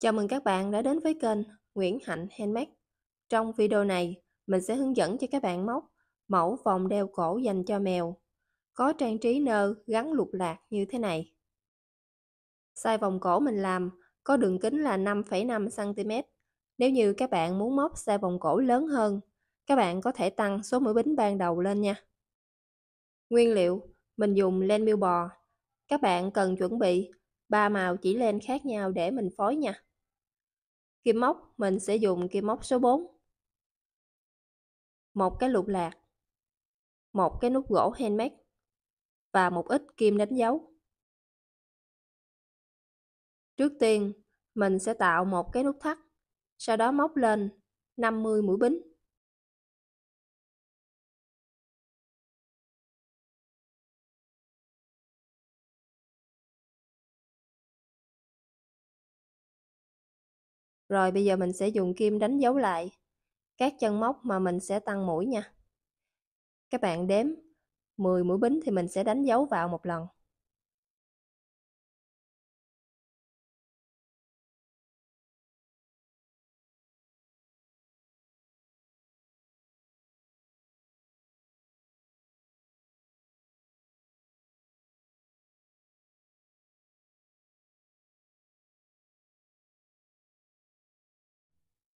Chào mừng các bạn đã đến với kênh Nguyễn Hạnh Handmade. Trong video này, mình sẽ hướng dẫn cho các bạn móc mẫu vòng đeo cổ dành cho mèo, có trang trí nơ gắn lục lạc như thế này. size vòng cổ mình làm có đường kính là 5,5cm. Nếu như các bạn muốn móc size vòng cổ lớn hơn, các bạn có thể tăng số mũi bính ban đầu lên nha. Nguyên liệu, mình dùng len miêu bò. Các bạn cần chuẩn bị ba màu chỉ len khác nhau để mình phối nha. Kim móc, mình sẽ dùng kim móc số 4. Một cái lục lạc, một cái nút gỗ handmade và một ít kim đánh dấu. Trước tiên, mình sẽ tạo một cái nút thắt, sau đó móc lên 50 mũi bính. Rồi bây giờ mình sẽ dùng kim đánh dấu lại các chân móc mà mình sẽ tăng mũi nha. Các bạn đếm 10 mũi bính thì mình sẽ đánh dấu vào một lần.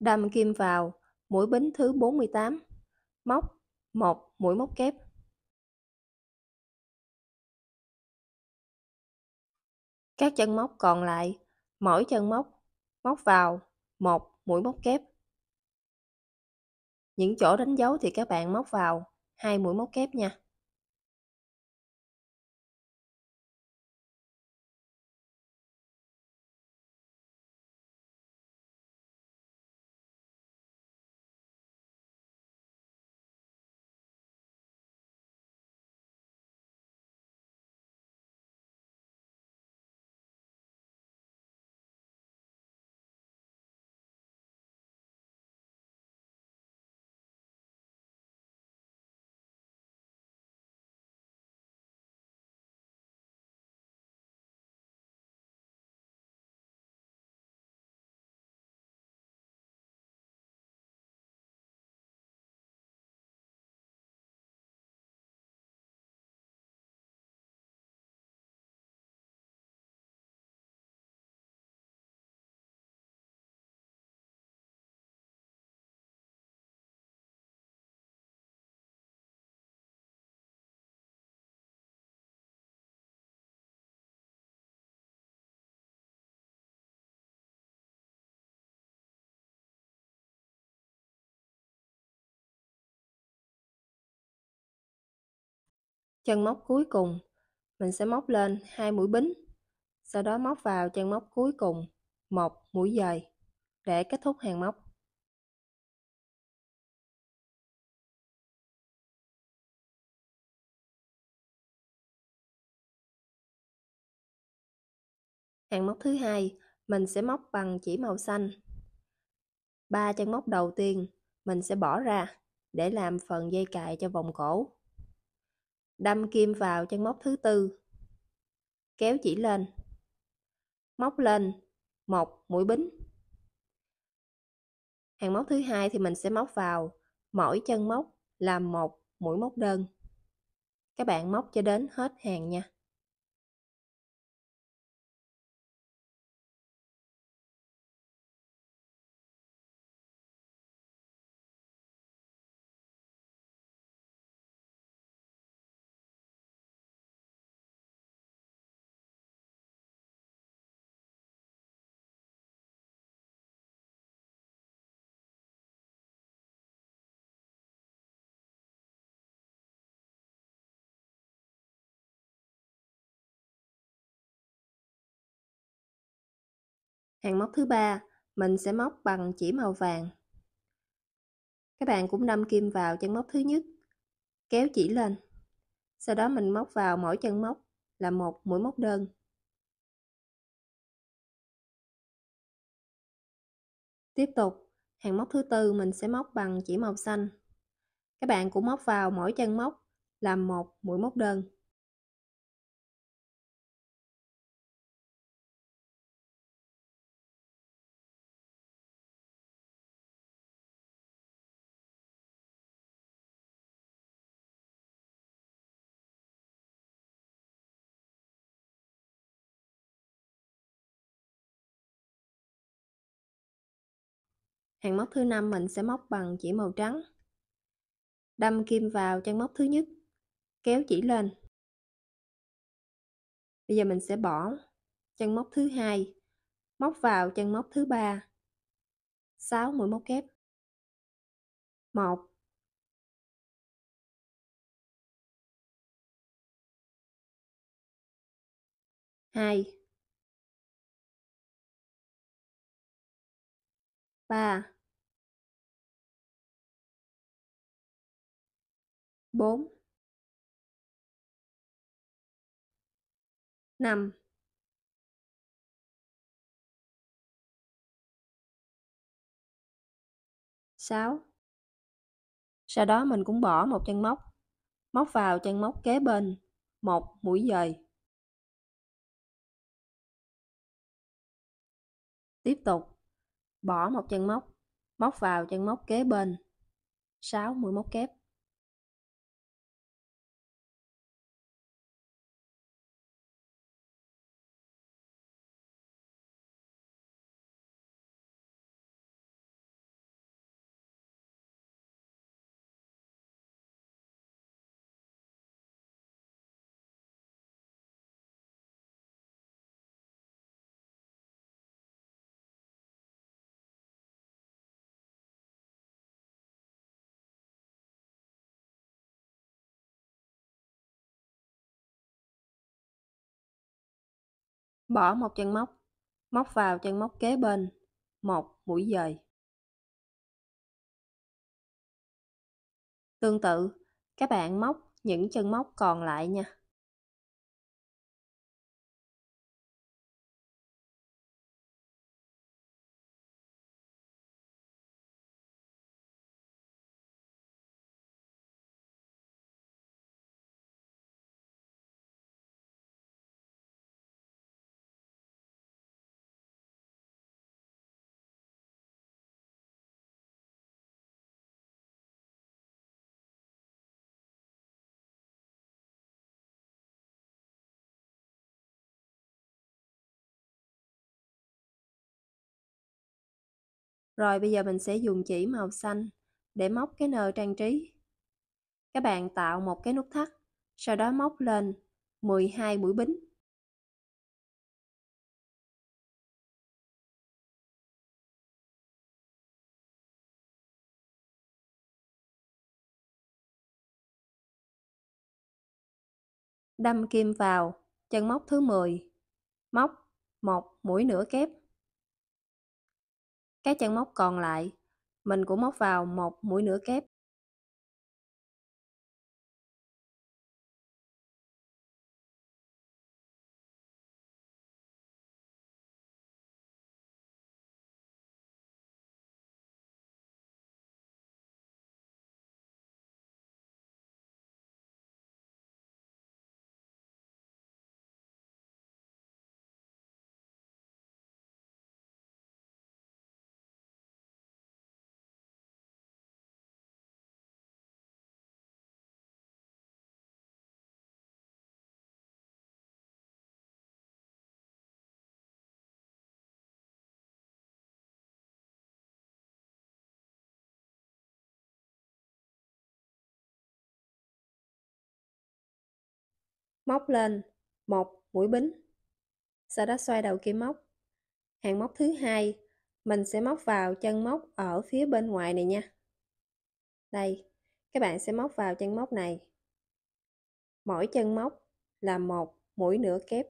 Đâm kim vào, mũi bính thứ 48, móc một mũi móc kép. Các chân móc còn lại, mỗi chân móc, móc vào một mũi móc kép. Những chỗ đánh dấu thì các bạn móc vào hai mũi móc kép nha. chân móc cuối cùng mình sẽ móc lên hai mũi bính sau đó móc vào chân móc cuối cùng một mũi dời để kết thúc hàng móc hàng móc thứ hai mình sẽ móc bằng chỉ màu xanh ba chân móc đầu tiên mình sẽ bỏ ra để làm phần dây cài cho vòng cổ Đâm kim vào chân móc thứ tư. Kéo chỉ lên. Móc lên một mũi bính. Hàng móc thứ hai thì mình sẽ móc vào mỗi chân móc là một mũi móc đơn. Các bạn móc cho đến hết hàng nha. Hàng móc thứ ba mình sẽ móc bằng chỉ màu vàng. Các bạn cũng đâm kim vào chân móc thứ nhất, kéo chỉ lên. Sau đó mình móc vào mỗi chân móc là một mũi móc đơn. Tiếp tục, hàng móc thứ tư mình sẽ móc bằng chỉ màu xanh. Các bạn cũng móc vào mỗi chân móc làm một mũi móc đơn. hàng móc thứ năm mình sẽ móc bằng chỉ màu trắng đâm kim vào chân móc thứ nhất kéo chỉ lên bây giờ mình sẽ bỏ chân móc thứ hai móc vào chân móc thứ ba 6 mũi móc kép 1 2 ba bốn năm sáu sau đó mình cũng bỏ một chân móc móc vào chân móc kế bên một mũi dời tiếp tục bỏ một chân móc móc vào chân móc kế bên 6 mũi móc kép Bỏ một chân móc, móc vào chân móc kế bên, một mũi dời. Tương tự, các bạn móc những chân móc còn lại nha. Rồi bây giờ mình sẽ dùng chỉ màu xanh để móc cái nơ trang trí. Các bạn tạo một cái nút thắt, sau đó móc lên 12 mũi bính. Đâm kim vào chân móc thứ 10, móc 1 mũi nửa kép các chân móc còn lại mình cũng móc vào một mũi nửa kép móc lên một mũi bính sau đó xoay đầu kim móc hàng móc thứ hai mình sẽ móc vào chân móc ở phía bên ngoài này nha đây các bạn sẽ móc vào chân móc này mỗi chân móc là một mũi nửa kép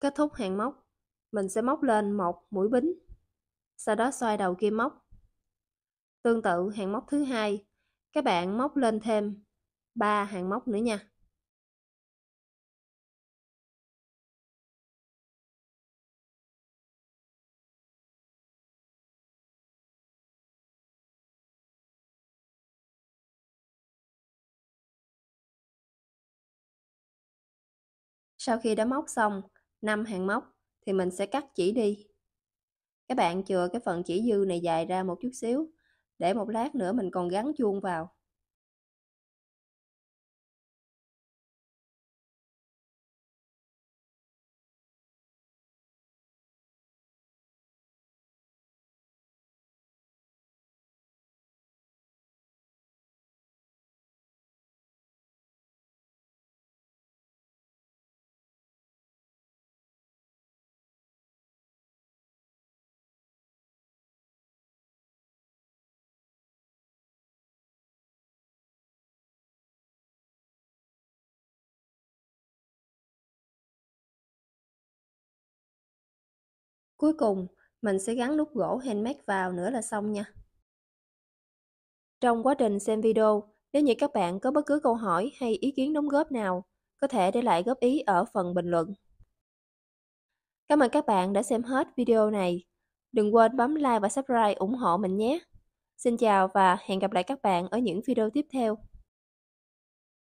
Kết thúc hàng móc, mình sẽ móc lên một mũi bính, sau đó xoay đầu kim móc. Tương tự hàng móc thứ hai, các bạn móc lên thêm 3 hàng móc nữa nha. Sau khi đã móc xong, 5 hàng móc thì mình sẽ cắt chỉ đi các bạn chừa cái phần chỉ dư này dài ra một chút xíu để một lát nữa mình còn gắn chuông vào Cuối cùng, mình sẽ gắn nút gỗ handmade vào nữa là xong nha. Trong quá trình xem video, nếu như các bạn có bất cứ câu hỏi hay ý kiến đóng góp nào, có thể để lại góp ý ở phần bình luận. Cảm ơn các bạn đã xem hết video này. Đừng quên bấm like và subscribe ủng hộ mình nhé. Xin chào và hẹn gặp lại các bạn ở những video tiếp theo.